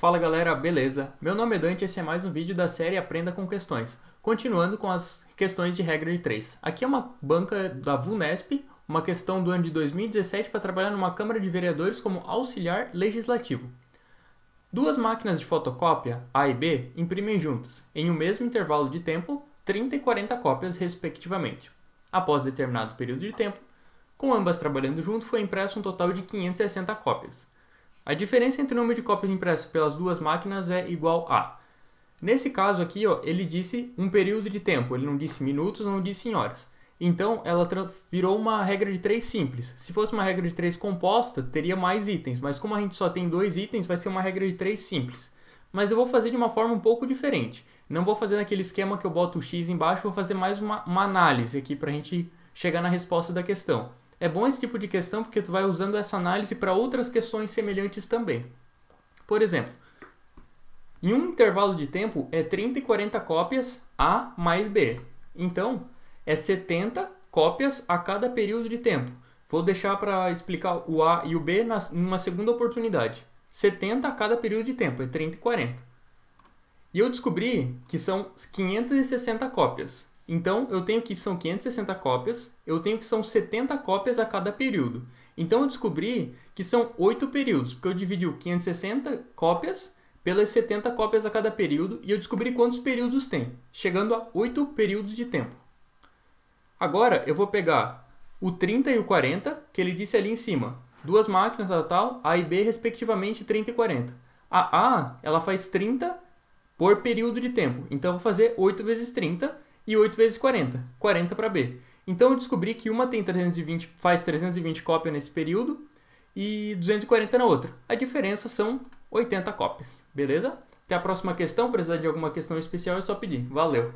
Fala galera, beleza? Meu nome é Dante e esse é mais um vídeo da série Aprenda com Questões, continuando com as questões de regra de 3. Aqui é uma banca da VUNESP, uma questão do ano de 2017 para trabalhar numa Câmara de Vereadores como auxiliar legislativo. Duas máquinas de fotocópia, A e B, imprimem juntas, em um mesmo intervalo de tempo, 30 e 40 cópias respectivamente. Após determinado período de tempo, com ambas trabalhando junto, foi impresso um total de 560 cópias. A diferença entre o número de cópias impressas pelas duas máquinas é igual a. Nesse caso aqui, ó, ele disse um período de tempo, ele não disse minutos, não disse em horas. Então, ela virou uma regra de três simples. Se fosse uma regra de três composta, teria mais itens, mas como a gente só tem dois itens, vai ser uma regra de três simples. Mas eu vou fazer de uma forma um pouco diferente. Não vou fazer naquele esquema que eu boto o x embaixo, vou fazer mais uma, uma análise aqui para a gente chegar na resposta da questão. É bom esse tipo de questão porque tu vai usando essa análise para outras questões semelhantes também. Por exemplo, em um intervalo de tempo é 30 e 40 cópias A mais B. Então, é 70 cópias a cada período de tempo. Vou deixar para explicar o A e o B numa segunda oportunidade. 70 a cada período de tempo, é 30 e 40. E eu descobri que são 560 cópias. Então, eu tenho que são 560 cópias, eu tenho que são 70 cópias a cada período. Então, eu descobri que são 8 períodos, porque eu dividi 560 cópias pelas 70 cópias a cada período e eu descobri quantos períodos tem, chegando a 8 períodos de tempo. Agora, eu vou pegar o 30 e o 40, que ele disse ali em cima. Duas máquinas, tal, tal A e B, respectivamente, 30 e 40. A A, ela faz 30 por período de tempo. Então, eu vou fazer 8 vezes 30, e 8 vezes 40, 40 para B. Então eu descobri que uma tem 320, faz 320 cópias nesse período e 240 na outra. A diferença são 80 cópias, beleza? Até a próxima questão, precisar de alguma questão especial é só pedir. Valeu!